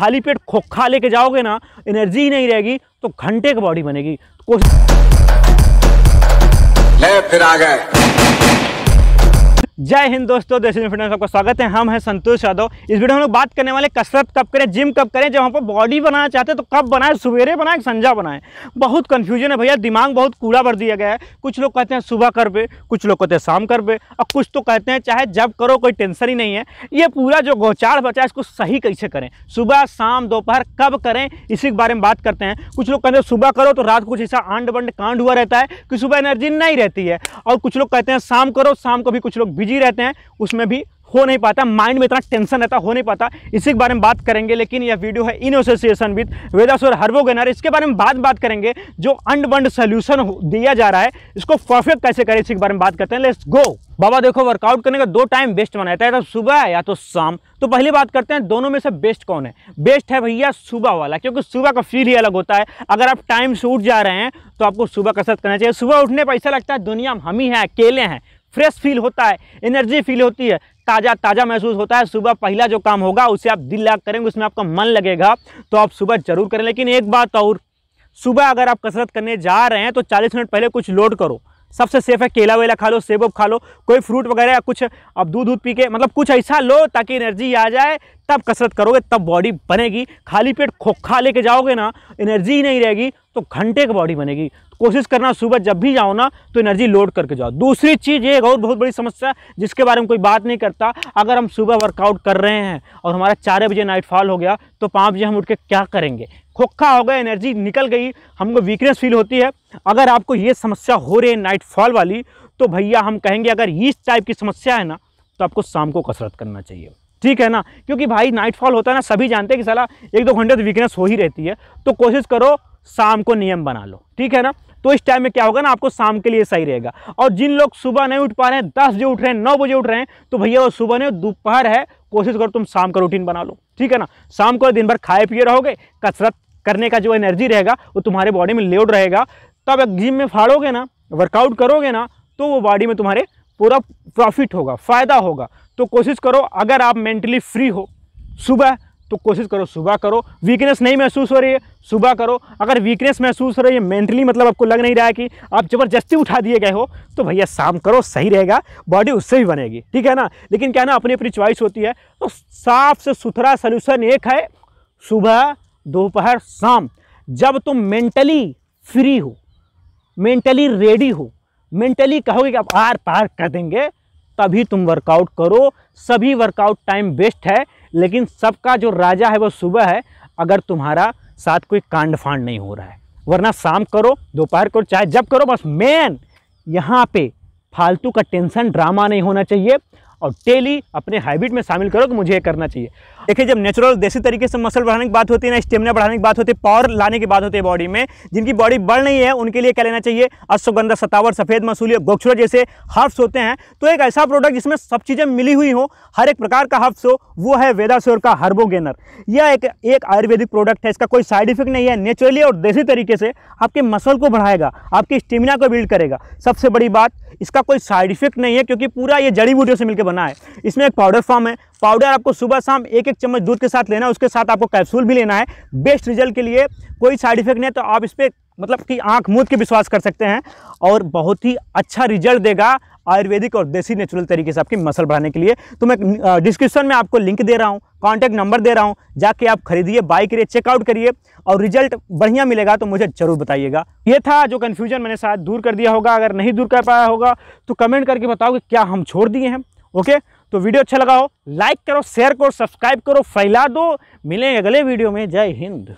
खाली पेट खोखा लेके जाओगे ना एनर्जी ही नहीं रहेगी तो घंटे की बॉडी बनेगी तो फिर आ गए जय हिंद दोस्तों देश फिटनेस आपका स्वागत है हम हैं संतोष यादव इस वीडियो में हम लोग बात करने वाले कसरत कब करें जिम कब करें जब हम पर बॉडी बनाना चाहते हैं तो कब बनाएं सवेरे बनाएं कि संजा बनाएं बहुत कन्फ्यूजन है भैया दिमाग बहुत कूड़ा भर दिया गया है कुछ लोग कहते हैं सुबह कर पे कुछ लोग कहते हैं शाम कर पे और कुछ तो कहते हैं चाहे जब करो कोई टेंशन ही नहीं है ये पूरा जो गौचार बचा है इसको सही कैसे करें सुबह शाम दोपहर कब करें इसी के बारे में बात करते हैं कुछ लोग कहते हैं सुबह करो तो रात को कुछ ऐसा आंड बंड कांड हुआ रहता है कि सुबह एनर्जी नहीं रहती है और कुछ लोग कहते हैं शाम करो शाम को भी कुछ लोग बिजी बिजी रहते हैं उसमें भी हो नहीं पाता माइंड में इतना टेंशन रहता हो नहीं पाता इसी के बारे में बात करेंगे लेकिन यह वीडियो है इन एसोसिएशन विद वेदास और हर्वो गनर इसके बारे में बात बात करेंगे जो अंड बंड सोल्यूशन दिया जा रहा है इसको परफेक्ट कैसे करें इसी के बारे में बात करते हैं लेट्स गो बाबा देखो वर्कआउट करने का दो टाइम बेस्ट माना जाता है तो सुबह या तो शाम तो पहली बात करते हैं दोनों में से बेस्ट कौन है बेस्ट है भैया सुबह वाला क्योंकि सुबह का फील ही अलग होता है अगर आप टाइम से उठ जा रहे हैं तो आपको सुबह कसरत करना चाहिए सुबह उठने पर ऐसा लगता है दुनिया हम ही हैं अकेले हैं फ्रेश फील होता है एनर्जी फील होती है ताज़ा ताज़ा महसूस होता है सुबह पहला जो काम होगा उसे आप दिल लाग करेंगे उसमें आपका मन लगेगा तो आप सुबह ज़रूर करें लेकिन एक बात और सुबह अगर आप कसरत करने जा रहे हैं तो 40 मिनट पहले कुछ लोड करो सबसे सेफ है केला वेला खा लो सेब खा लो कोई फ्रूट वगैरह या कुछ अब दूध उध पी के मतलब कुछ ऐसा लो ताकि एनर्जी आ जाए तब कसरत करोगे तब बॉडी बनेगी खाली पेट खोखा लेके जाओगे ना एनर्जी ही नहीं रहेगी तो घंटे की बॉडी बनेगी तो कोशिश करना सुबह जब भी जाओ ना तो एनर्जी लोड करके जाओ दूसरी चीज़ ये एक और बहुत बड़ी समस्या जिसके बारे में कोई बात नहीं करता अगर हम सुबह वर्कआउट कर रहे हैं और हमारा चार बजे नाइटफॉल हो गया तो पाँच बजे हम उठ के क्या करेंगे हुक्का हो गया एनर्जी निकल गई हमको वीकनेस फील होती है अगर आपको ये समस्या हो रही है नाइटफॉल वाली तो भैया हम कहेंगे अगर इस टाइप की समस्या है ना तो आपको शाम को कसरत करना चाहिए ठीक है ना क्योंकि भाई नाइटफॉल होता है ना सभी जानते हैं कि साला एक दो घंटे तो वीकनेस हो ही रहती है तो कोशिश करो शाम को नियम बना लो ठीक है ना तो इस टाइम में क्या होगा ना आपको शाम के लिए सही रहेगा और जिन लोग सुबह नहीं उठ पा रहे हैं दस बजे उठ रहे हैं नौ बजे उठ रहे हैं तो भैया वो सुबह नहीं दोपहर है कोशिश करो तुम शाम का रूटीन बना लो ठीक है ना शाम को दिन भर खाए पिए रहोगे कसरत करने का जो एनर्जी रहेगा वो तुम्हारे बॉडी में लोड रहेगा तब तो जिम में फाड़ोगे ना वर्कआउट करोगे ना तो वो बॉडी में तुम्हारे पूरा प्रॉफिट होगा फ़ायदा होगा तो कोशिश करो अगर आप मेंटली फ्री हो सुबह तो कोशिश करो सुबह करो वीकनेस नहीं महसूस हो रही है सुबह करो अगर वीकनेस महसूस हो रही है मेंटली मतलब आपको लग नहीं रहा है कि आप ज़बरदस्ती उठा दिए गए हो तो भैया शाम करो सही रहेगा बॉडी उससे भी बनेगी ठीक है ना लेकिन क्या ना अपनी अपनी च्वाइस होती है तो साफ से सुथरा सोल्यूशन एक है सुबह दोपहर शाम जब तुम मेंटली फ्री हो मेंटली रेडी हो मेंटली कहोगे कि आप आर पार कर देंगे तभी तुम वर्कआउट करो सभी वर्कआउट टाइम बेस्ट है लेकिन सबका जो राजा है वो सुबह है अगर तुम्हारा साथ कोई कांड फांड नहीं हो रहा है वरना शाम करो दोपहर करो चाहे जब करो बस मेन यहाँ पे फालतू का टेंशन ड्रामा नहीं होना चाहिए और डेली अपने हैबिट में शामिल करो कि मुझे ये करना चाहिए देखिए जब नेचुरल देसी तरीके से मसल बढ़ाने की बात होती है ना स्टेमिना बढ़ाने की बात होती है पावर लाने की बात होती है बॉडी में जिनकी बॉडी बढ़ नहीं है उनके लिए क्या लेना चाहिए अश्वगंधा सतावर सफ़ेद मसूली और गोक्षुरा जैसे हर्ब्स होते हैं तो एक ऐसा प्रोडक्ट जिसमें सब चीज़ें मिली हुई हो हर एक प्रकार का हर्ब्स हो वो है वेदाश्योर का हर्बोगेनर यह एक एक आयुर्वेदिक प्रोडक्ट है इसका कोई साइड इफेक्ट नहीं है नेचुरली और देसी तरीके से आपके मसल को बढ़ाएगा आपकी स्टेमिना को बिल्ड करेगा सबसे बड़ी बात इसका कोई साइड इफेक्ट नहीं है क्योंकि पूरा ये जड़ी बूटियों से मिलकर बना है इसमें एक पाउडर फॉर्म है पाउडर आपको सुबह शाम एक एक चम्मच दूध के साथ लेना है उसके साथ आपको कैप्सूल भी लेना है बेस्ट रिजल्ट के लिए कोई साइड इफेक्ट नहीं है तो आप इस पर मतलब कि आँख मूद के विश्वास कर सकते हैं और बहुत ही अच्छा रिजल्ट देगा आयुर्वेदिक और देसी नेचुरल तरीके से आपकी मसल बढ़ाने के लिए तो मैं डिस्क्रिप्शन में आपको लिंक दे रहा हूँ कॉन्टैक्ट नंबर दे रहा हूँ जाके आप खरीदिए बाई करिए चेकआउट करिए और रिजल्ट बढ़िया मिलेगा तो मुझे ज़रूर बताइएगा ये था जो कन्फ्यूजन मैंने शायद दूर कर दिया होगा अगर नहीं दूर कर पाया होगा तो कमेंट करके बताओ कि क्या हम छोड़ दिए हैं ओके तो वीडियो अच्छा लगा हो लाइक करो शेयर करो सब्सक्राइब करो फैला दो मिलें अगले वीडियो में जय हिंद